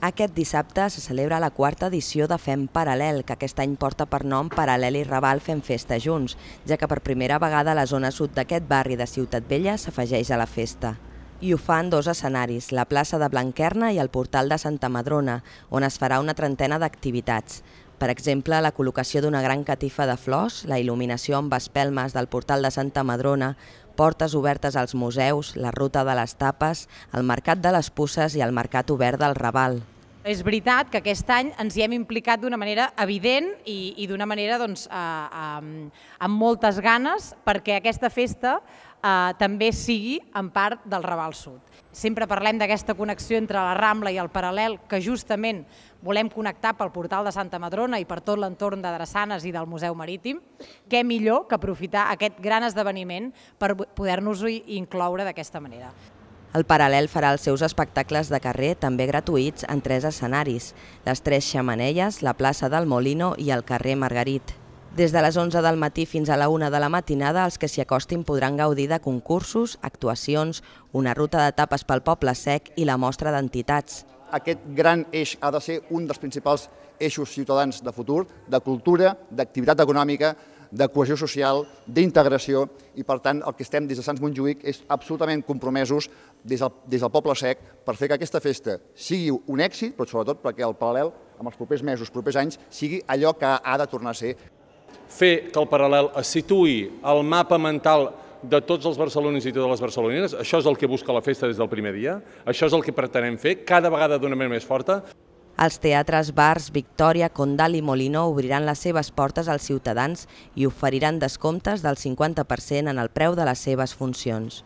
Aquest dissabte se celebra la quarta edició de Fem Paral·lel, que aquest any porta per nom Paral·lel i Raval fem festa junts, ja que per primera vegada la zona sud d'aquest barri de Ciutat Vella s'afegeix a la festa. I ho fan dos escenaris, la plaça de Blanquerna i el portal de Santa Madrona, on es farà una trentena d'activitats. Per exemple, la col·locació d'una gran catifa de flors, la il·luminació amb espelmes del portal de Santa Madrona, portes obertes als museus, la ruta de les tapes, el mercat de les pusses i el mercat obert del Raval. És veritat que aquest any ens hi hem implicat d'una manera evident i, i d'una manera doncs, a, a, amb moltes ganes perquè aquesta festa eh, també sigui en part del Raval Sud. Sempre parlem d'aquesta connexió entre la Rambla i el Paral·lel que justament volem connectar pel portal de Santa Madrona i per tot l'entorn de Drassanes i del Museu Marítim. Què millor que aprofitar aquest gran esdeveniment per poder-nos incloure d'aquesta manera. El Paral·lel farà els seus espectacles de carrer també gratuïts en tres escenaris, les tres xamanelles, la plaça del Molino i el carrer Margarit. Des de les 11 del matí fins a la 1 de la matinada, els que s'hi acostin podran gaudir de concursos, actuacions, una ruta de tapes pel poble sec i la mostra d'entitats. Aquest gran eix ha de ser un dels principals eixos ciutadans de futur, de cultura, d'activitat econòmica, de cohesió social, d'integració, i per tant el que estem des de Sants Montjuïc és absolutament compromesos des del, des del poble sec per fer que aquesta festa sigui un èxit, però sobretot perquè el paral·lel amb els propers mesos, propers anys, sigui allò que ha de tornar a ser fer que el paral·lel es situï al mapa mental de tots els barcelonins i totes les barcelonines. Això és el que busca la festa des del primer dia, això és el que pretenem fer, cada vegada d'una manera més forta. Els teatres, bars, Victòria, Condal i Molino obriran les seves portes als ciutadans i oferiran descomptes del 50% en el preu de les seves funcions.